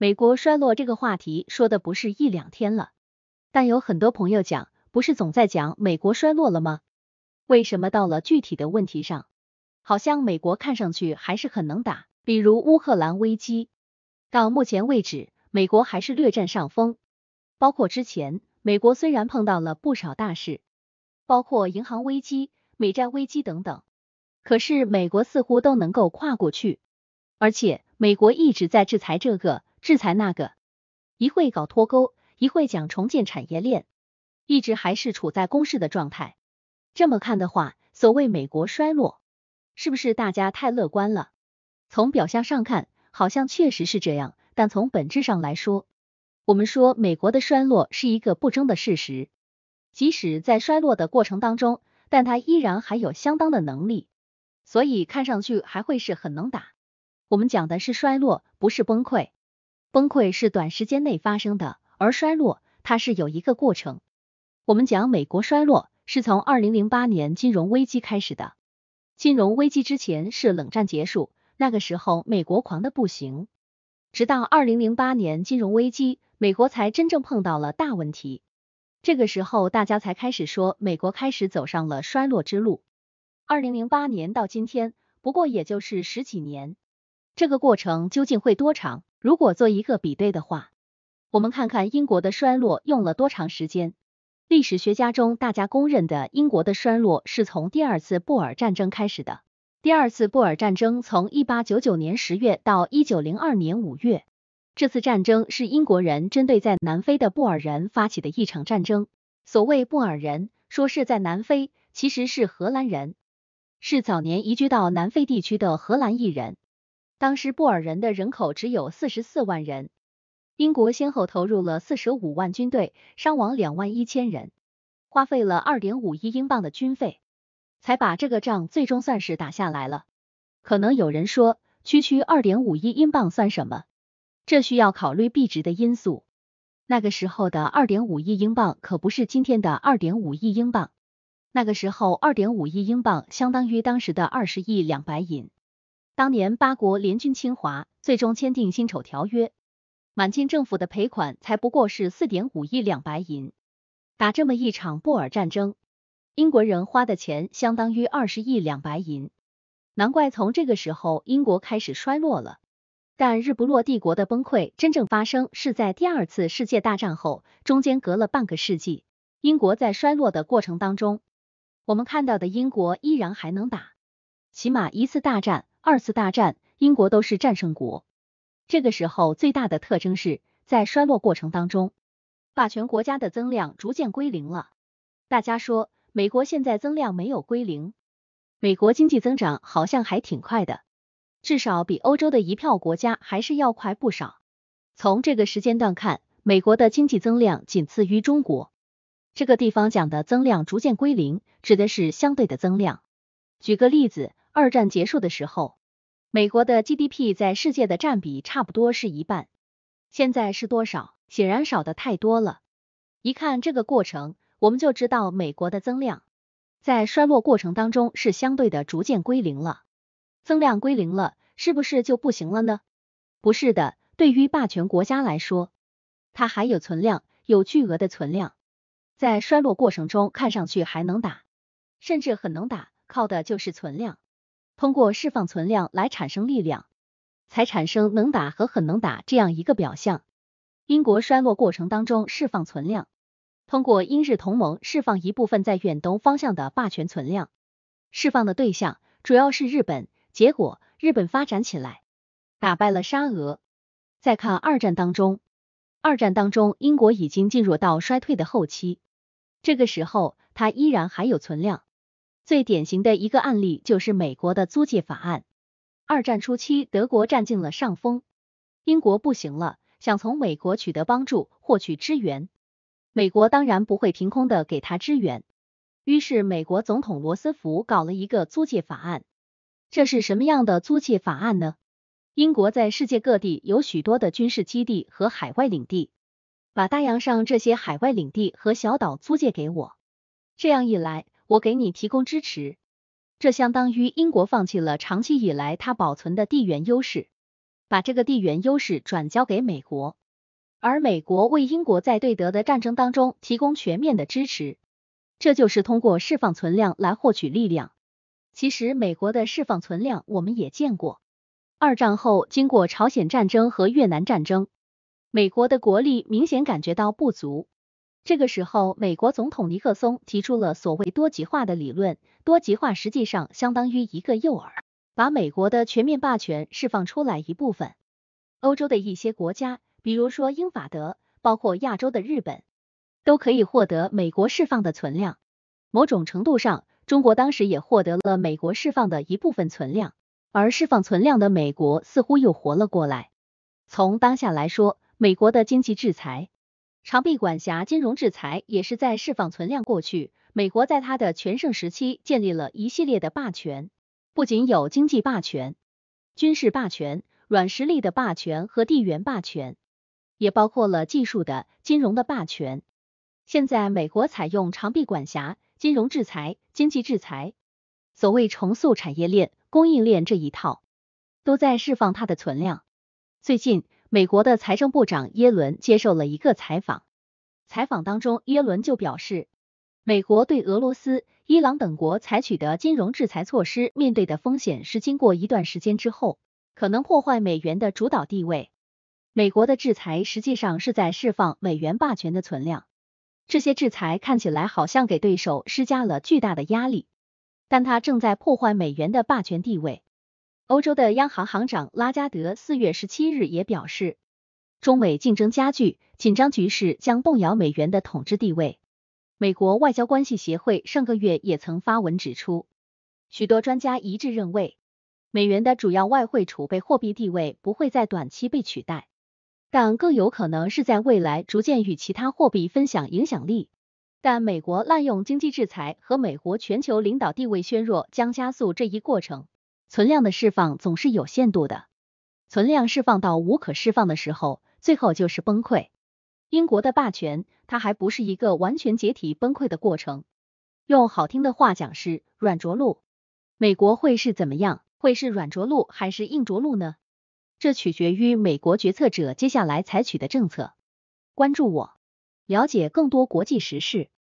美国衰落这个话题说的不是一两天了，但有很多朋友讲，不是总在讲美国衰落了吗？为什么到了具体的问题上，好像美国看上去还是很能打？比如乌克兰危机，到目前为止，美国还是略占上风。包括之前，美国虽然碰到了不少大事，包括银行危机、美债危机等等，可是美国似乎都能够跨过去，而且美国一直在制裁这个。制裁那个，一会搞脱钩，一会讲重建产业链，一直还是处在攻势的状态。这么看的话，所谓美国衰落，是不是大家太乐观了？从表象上看，好像确实是这样，但从本质上来说，我们说美国的衰落是一个不争的事实。即使在衰落的过程当中，但它依然还有相当的能力，所以看上去还会是很能打。我们讲的是衰落，不是崩溃。崩溃是短时间内发生的，而衰落它是有一个过程。我们讲美国衰落是从二零零八年金融危机开始的，金融危机之前是冷战结束，那个时候美国狂的不行，直到二零零八年金融危机，美国才真正碰到了大问题。这个时候大家才开始说美国开始走上了衰落之路。二零零八年到今天，不过也就是十几年，这个过程究竟会多长？如果做一个比对的话，我们看看英国的衰落用了多长时间。历史学家中大家公认的英国的衰落是从第二次布尔战争开始的。第二次布尔战争从一八九九年十月到一九零二年五月，这次战争是英国人针对在南非的布尔人发起的一场战争。所谓布尔人，说是在南非，其实是荷兰人，是早年移居到南非地区的荷兰裔人。当时布尔人的人口只有四十四万人，英国先后投入了四十五万军队，伤亡两万一千人，花费了二点五亿英镑的军费，才把这个仗最终算是打下来了。可能有人说，区区二点五亿英镑算什么？这需要考虑币值的因素。那个时候的二点五亿英镑可不是今天的二点五亿英镑，那个时候二点五亿英镑相当于当时的二十亿两白银。当年八国联军侵华，最终签订《辛丑条约》，满清政府的赔款才不过是四点五亿两白银。打这么一场布尔战争，英国人花的钱相当于二十亿两白银。难怪从这个时候，英国开始衰落了。但日不落帝国的崩溃真正发生是在第二次世界大战后，中间隔了半个世纪。英国在衰落的过程当中，我们看到的英国依然还能打，起码一次大战。二次大战，英国都是战胜国。这个时候最大的特征是在衰落过程当中，霸权国家的增量逐渐归零了。大家说，美国现在增量没有归零，美国经济增长好像还挺快的，至少比欧洲的一票国家还是要快不少。从这个时间段看，美国的经济增量仅次于中国。这个地方讲的增量逐渐归零，指的是相对的增量。举个例子，二战结束的时候。美国的 GDP 在世界的占比差不多是一半，现在是多少？显然少的太多了。一看这个过程，我们就知道美国的增量在衰落过程当中是相对的逐渐归零了。增量归零了，是不是就不行了呢？不是的，对于霸权国家来说，它还有存量，有巨额的存量，在衰落过程中看上去还能打，甚至很能打，靠的就是存量。通过释放存量来产生力量，才产生能打和很能打这样一个表象。英国衰落过程当中释放存量，通过英日同盟释放一部分在远东方向的霸权存量，释放的对象主要是日本，结果日本发展起来，打败了沙俄。再看二战当中，二战当中英国已经进入到衰退的后期，这个时候它依然还有存量。最典型的一个案例就是美国的租借法案。二战初期，德国占尽了上风，英国不行了，想从美国取得帮助，获取支援。美国当然不会凭空的给他支援，于是美国总统罗斯福搞了一个租借法案。这是什么样的租借法案呢？英国在世界各地有许多的军事基地和海外领地，把大洋上这些海外领地和小岛租借给我，这样一来。我给你提供支持，这相当于英国放弃了长期以来它保存的地缘优势，把这个地缘优势转交给美国，而美国为英国在对德的战争当中提供全面的支持，这就是通过释放存量来获取力量。其实美国的释放存量我们也见过，二战后经过朝鲜战争和越南战争，美国的国力明显感觉到不足。这个时候，美国总统尼克松提出了所谓多极化的理论。多极化实际上相当于一个诱饵，把美国的全面霸权释放出来一部分。欧洲的一些国家，比如说英法德，包括亚洲的日本，都可以获得美国释放的存量。某种程度上，中国当时也获得了美国释放的一部分存量。而释放存量的美国似乎又活了过来。从当下来说，美国的经济制裁。长臂管辖、金融制裁也是在释放存量。过去，美国在它的全盛时期建立了一系列的霸权，不仅有经济霸权、军事霸权、软实力的霸权和地缘霸权，也包括了技术的、金融的霸权。现在，美国采用长臂管辖、金融制裁、经济制裁，所谓重塑产业链、供应链这一套，都在释放它的存量。最近。美国的财政部长耶伦接受了一个采访，采访当中，耶伦就表示，美国对俄罗斯、伊朗等国采取的金融制裁措施，面对的风险是，经过一段时间之后，可能破坏美元的主导地位。美国的制裁实际上是在释放美元霸权的存量，这些制裁看起来好像给对手施加了巨大的压力，但它正在破坏美元的霸权地位。欧洲的央行行长拉加德四月十七日也表示，中美竞争加剧，紧张局势将动摇美元的统治地位。美国外交关系协会上个月也曾发文指出，许多专家一致认为，美元的主要外汇储备货币地位不会在短期被取代，但更有可能是在未来逐渐与其他货币分享影响力。但美国滥用经济制裁和美国全球领导地位削弱将加速这一过程。存量的释放总是有限度的，存量释放到无可释放的时候，最后就是崩溃。英国的霸权，它还不是一个完全解体崩溃的过程。用好听的话讲是软着陆。美国会是怎么样？会是软着陆还是硬着陆呢？这取决于美国决策者接下来采取的政策。关注我，了解更多国际时事。